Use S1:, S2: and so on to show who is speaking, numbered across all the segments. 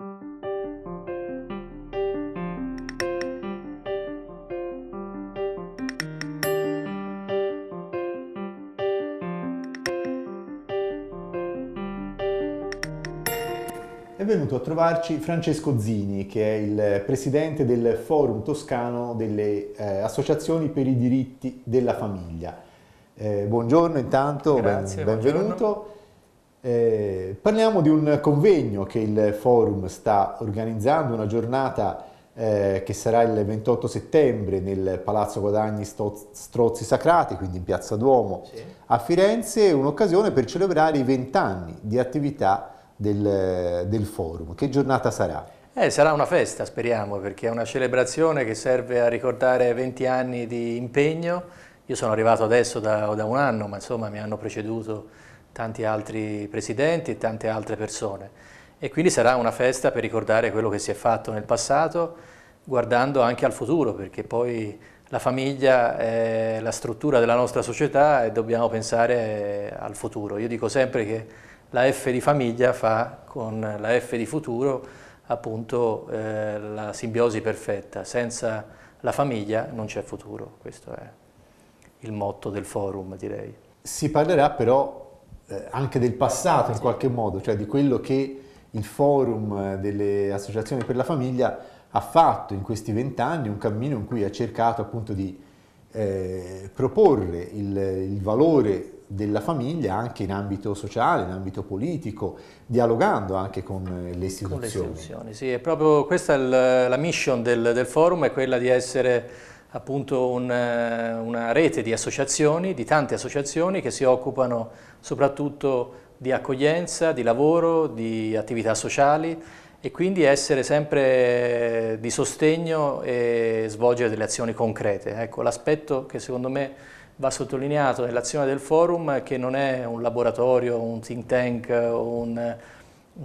S1: È venuto a trovarci Francesco Zini, che è il presidente del Forum Toscano delle eh, Associazioni per i diritti della famiglia. Eh, buongiorno intanto, Grazie, ben, benvenuto. Eh, parliamo di un convegno che il forum sta organizzando, una giornata eh, che sarà il 28 settembre nel Palazzo Guadagni Strozzi Sacrati, quindi in Piazza Duomo sì. a Firenze, un'occasione per celebrare i vent'anni di attività del, del forum. Che giornata sarà?
S2: Eh, sarà una festa, speriamo, perché è una celebrazione che serve a ricordare 20 anni di impegno. Io sono arrivato adesso da, da un anno, ma insomma mi hanno preceduto tanti altri presidenti e tante altre persone. E quindi sarà una festa per ricordare quello che si è fatto nel passato, guardando anche al futuro, perché poi la famiglia è la struttura della nostra società e dobbiamo pensare al futuro. Io dico sempre che la F di famiglia fa con la F di futuro appunto eh, la simbiosi perfetta, senza la famiglia non
S1: c'è futuro, questo è il motto del forum direi. Si parlerà però eh, anche del passato in qualche modo, cioè di quello che il forum eh, delle associazioni per la famiglia ha fatto in questi vent'anni, un cammino in cui ha cercato appunto di eh, proporre il, il valore della famiglia anche in ambito sociale, in ambito politico, dialogando anche con eh, le istituzioni. Con le istituzioni,
S2: sì, è proprio questa è la mission del, del forum, è quella di essere appunto un, eh, una rete di associazioni, di tante associazioni che si occupano soprattutto di accoglienza, di lavoro, di attività sociali e quindi essere sempre di sostegno e svolgere delle azioni concrete. Ecco, l'aspetto che secondo me va sottolineato nell'azione del forum che non è un laboratorio, un think tank, un,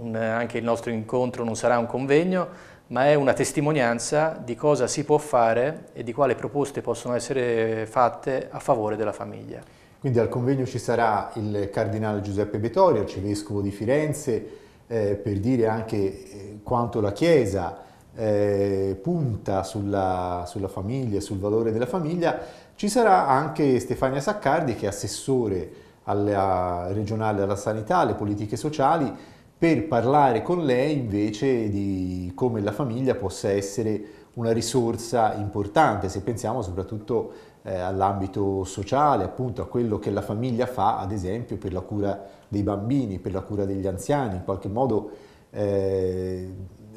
S2: un, anche il nostro incontro non sarà un convegno, ma è una testimonianza di cosa si può fare e di quali proposte possono essere fatte a favore della famiglia.
S1: Quindi al convegno ci sarà il cardinale Giuseppe Betori, arcivescovo di Firenze, eh, per dire anche eh, quanto la Chiesa eh, punta sulla, sulla famiglia, sul valore della famiglia. Ci sarà anche Stefania Saccardi, che è assessore alla, regionale alla sanità, alle politiche sociali, per parlare con lei invece di come la famiglia possa essere una risorsa importante, se pensiamo soprattutto eh, all'ambito sociale, appunto a quello che la famiglia fa, ad esempio, per la cura dei bambini, per la cura degli anziani, in qualche modo eh,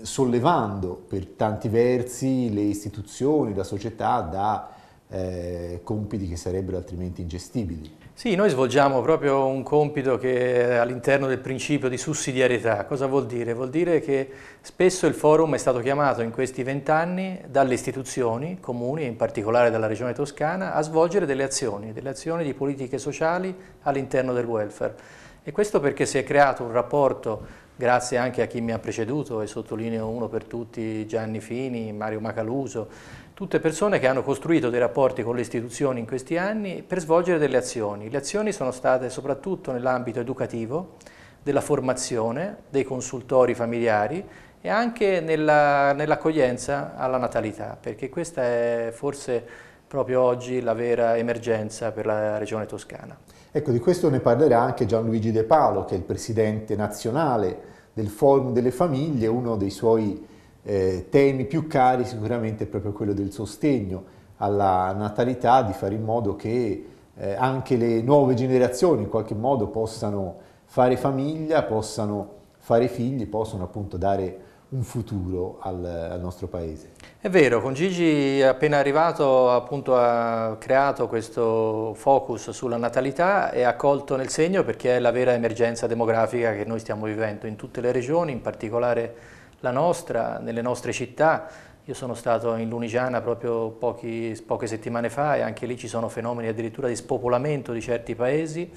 S1: sollevando per tanti versi le istituzioni, la società da eh, compiti che sarebbero altrimenti ingestibili.
S2: Sì, noi svolgiamo proprio un compito che è all'interno del principio di sussidiarietà. Cosa vuol dire? Vuol dire che spesso il forum è stato chiamato in questi vent'anni dalle istituzioni comuni, in particolare dalla Regione Toscana, a svolgere delle azioni, delle azioni di politiche sociali all'interno del welfare. E questo perché si è creato un rapporto, grazie anche a chi mi ha preceduto, e sottolineo uno per tutti, Gianni Fini, Mario Macaluso, tutte persone che hanno costruito dei rapporti con le istituzioni in questi anni per svolgere delle azioni. Le azioni sono state soprattutto nell'ambito educativo, della formazione, dei consultori familiari e anche nell'accoglienza nell alla natalità, perché questa è forse proprio oggi la vera emergenza per la regione toscana.
S1: Ecco, di questo ne parlerà anche Gianluigi De Palo, che è il presidente nazionale del Forum delle Famiglie, uno dei suoi eh, temi più cari sicuramente è proprio quello del sostegno alla natalità, di fare in modo che eh, anche le nuove generazioni in qualche modo possano fare famiglia, possano fare figli, possano appunto dare un futuro al, al, nostro paese.
S2: È vero, con Gigi appena arrivato appunto ha creato questo focus sulla natalità e ha colto nel segno perché è la vera emergenza demografica che noi stiamo vivendo in tutte le regioni, in particolare la nostra, nelle nostre città. Io sono stato in Lunigiana proprio pochi, poche settimane fa e anche lì ci sono fenomeni addirittura di spopolamento di certi paesi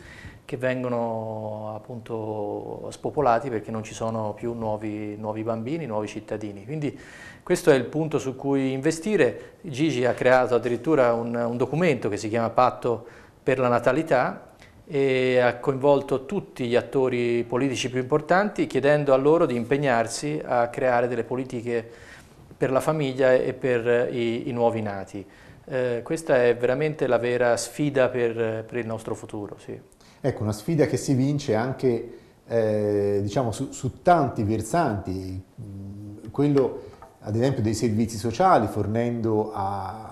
S2: che vengono appunto spopolati perché non ci sono più nuovi, nuovi, bambini, nuovi cittadini. Quindi questo è il punto su cui investire. Gigi ha creato addirittura un, un documento che si chiama Patto per la natalità e ha coinvolto tutti gli attori politici più importanti chiedendo a loro di impegnarsi a creare delle politiche per la famiglia e per i, i nuovi nati. Eh, questa è veramente la vera sfida per, per il nostro futuro. Sì.
S1: Ecco, una sfida che si vince anche eh, diciamo, su, su, tanti versanti, mm, quello ad esempio dei servizi sociali, fornendo a,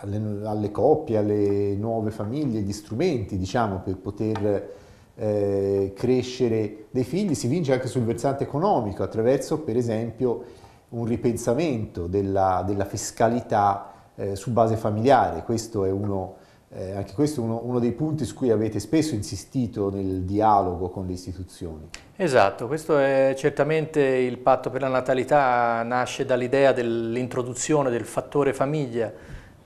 S1: alle, alle coppie, alle nuove famiglie, gli strumenti diciamo, per poter eh, crescere dei figli, si vince anche sul versante economico attraverso per esempio un ripensamento della, della fiscalità eh, su base familiare. Questo è uno, eh, anche questo è uno, uno, dei punti su cui avete spesso insistito nel dialogo con le istituzioni.
S2: Esatto, questo è certamente il patto per la natalità, nasce dall'idea dell'introduzione del fattore famiglia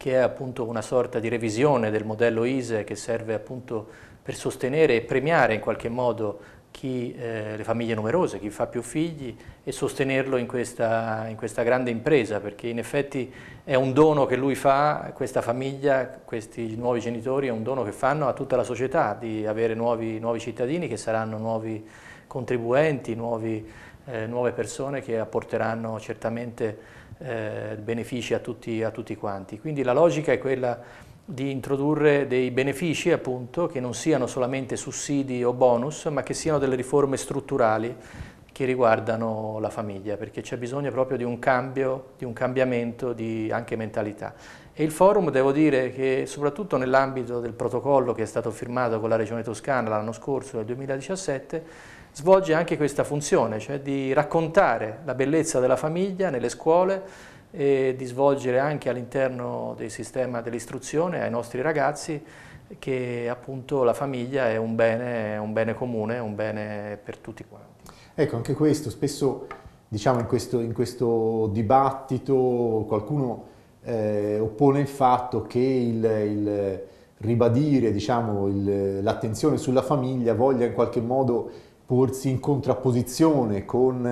S2: che è appunto una sorta di revisione del modello ISE che serve appunto per sostenere e premiare in qualche modo chi, eh, le famiglie numerose, chi fa più figli e sostenerlo in questa, in questa, grande impresa perché in effetti è un dono che lui fa, questa famiglia, questi nuovi genitori, è un dono che fanno a tutta la società di avere nuovi, nuovi cittadini che saranno nuovi contribuenti, nuovi, eh, nuove persone che apporteranno certamente eh, benefici a tutti, a tutti quanti. Quindi la logica è quella di introdurre dei benefici appunto che non siano solamente sussidi o bonus ma che siano delle riforme strutturali che riguardano la famiglia, perché c'è bisogno proprio di un cambio, di un cambiamento di anche mentalità. E il forum, devo dire che soprattutto nell'ambito del protocollo che è stato firmato con la Regione Toscana l'anno scorso, nel 2017, svolge anche questa funzione, cioè di raccontare la bellezza della famiglia nelle scuole e di svolgere anche all'interno del sistema dell'istruzione ai nostri ragazzi che appunto la famiglia è un bene, un bene comune, un bene per tutti quanti.
S1: Ecco, anche questo, spesso diciamo in questo, in questo dibattito qualcuno eh, oppone il fatto che il, il ribadire diciamo, l'attenzione sulla famiglia voglia in qualche modo porsi in contrapposizione con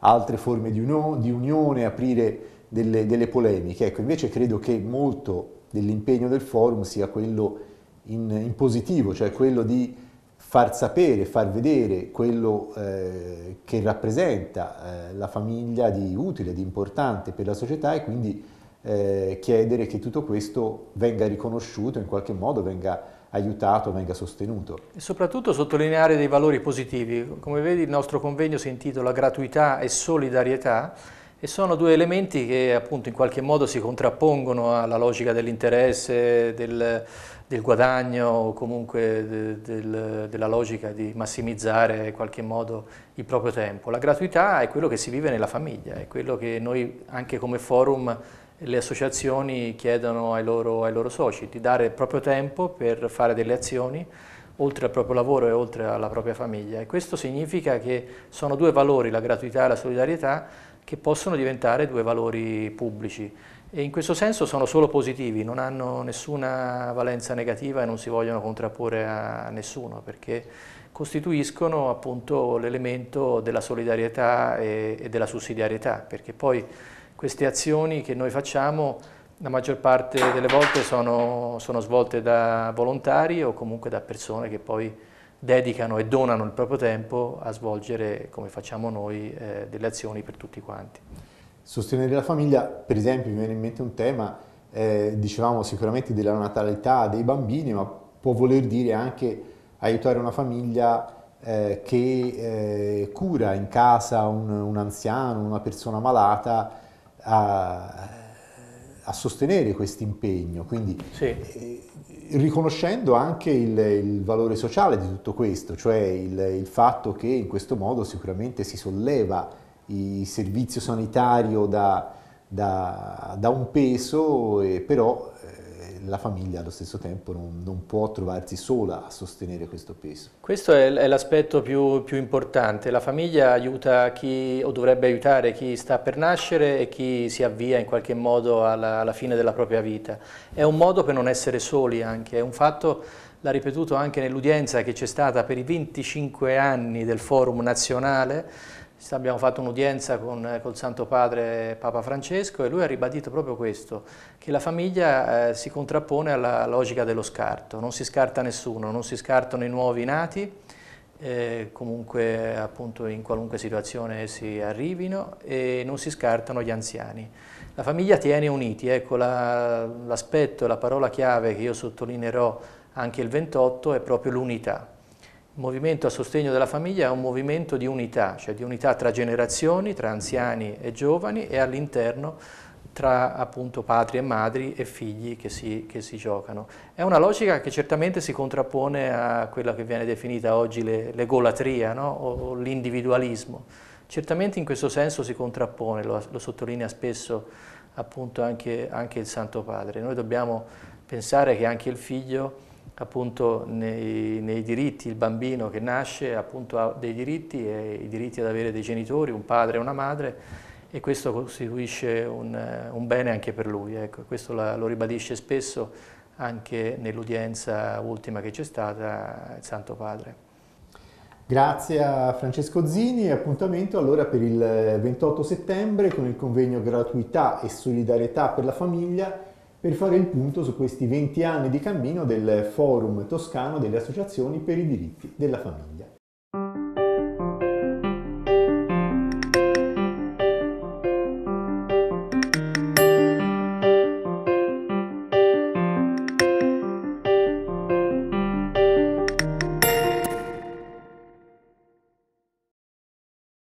S1: altre forme di, unione, aprire delle, delle polemiche. Ecco, invece credo che molto dell'impegno del forum sia quello in, in, positivo, cioè quello di far sapere, far vedere quello eh, che rappresenta eh, la famiglia di utile, di importante per la società e quindi eh, chiedere che tutto questo venga riconosciuto in qualche modo, venga aiutato, venga sostenuto.
S2: E soprattutto sottolineare dei valori positivi. Come vedi il nostro convegno si intitola Gratuità e Solidarietà e sono due elementi che appunto in qualche modo si contrappongono alla logica dell'interesse, del, del, guadagno o comunque de, del, della logica di massimizzare in qualche modo il proprio tempo. La gratuità è quello che si vive nella famiglia, è quello che noi anche come forum le associazioni chiedono ai loro, ai loro soci di dare il proprio tempo per fare delle azioni oltre al proprio lavoro e oltre alla propria famiglia. E questo significa che sono due valori, la gratuità e la solidarietà, che possono diventare due valori pubblici. E in questo senso sono solo positivi, non hanno nessuna valenza negativa e non si vogliono contrapporre a nessuno, perché costituiscono appunto l'elemento della solidarietà e, e della sussidiarietà, perché poi queste azioni che noi facciamo la maggior parte delle volte sono, sono svolte da volontari o comunque da persone che poi dedicano e donano il proprio tempo a svolgere, come facciamo noi, eh, delle azioni per tutti quanti.
S1: Sostenere la famiglia, per esempio, mi viene in mente un tema, eh, dicevamo sicuramente della natalità dei bambini, ma può voler dire anche aiutare una famiglia eh, che eh, cura in casa un, un anziano, una persona malata, a, a sostenere questo impegno, quindi sì. eh, riconoscendo anche il, il, valore sociale di tutto questo, cioè il, il fatto che in questo modo sicuramente si solleva il servizio sanitario da, da, da, un peso, e eh, però la famiglia allo stesso tempo non, non, può trovarsi sola a sostenere questo peso.
S2: Questo è, è l'aspetto più, più, importante, la famiglia aiuta chi o dovrebbe aiutare chi sta per nascere e chi si avvia in qualche modo alla, alla fine della propria vita. È un modo per non essere soli anche, è un fatto l'ha ripetuto anche nell'udienza che c'è stata per i 25 anni del forum nazionale, abbiamo fatto un'udienza con il eh, Santo Padre Papa Francesco e lui ha ribadito proprio questo, che la famiglia eh, si contrappone alla logica dello scarto, non si scarta nessuno, non si scartano i nuovi nati, eh, comunque appunto in qualunque situazione si arrivino e non si scartano gli anziani. La famiglia tiene uniti, ecco l'aspetto la, e la parola chiave che io sottolineerò anche il 28 è proprio l'unità il movimento a sostegno della famiglia è un movimento di unità, cioè di unità tra generazioni, tra anziani e giovani e all'interno tra appunto padri e madri e figli che si, che si, giocano. È una logica che certamente si contrappone a quella che viene definita oggi l'egolatria no? o, l'individualismo. Certamente in questo senso si contrappone, lo, lo sottolinea spesso appunto anche, anche il Santo Padre. Noi dobbiamo pensare che anche il figlio appunto nei, nei, diritti, il bambino che nasce appunto ha dei diritti e i diritti ad avere dei genitori, un padre e una madre e questo costituisce un, un bene anche per lui, ecco, questo la, lo ribadisce spesso anche nell'udienza ultima che c'è stata il Santo Padre.
S1: Grazie a Francesco Zini e appuntamento allora per il 28 settembre con il convegno Gratuità e solidarietà per la famiglia per fare il punto su questi 20 anni di cammino del Forum Toscano delle Associazioni per i diritti della famiglia.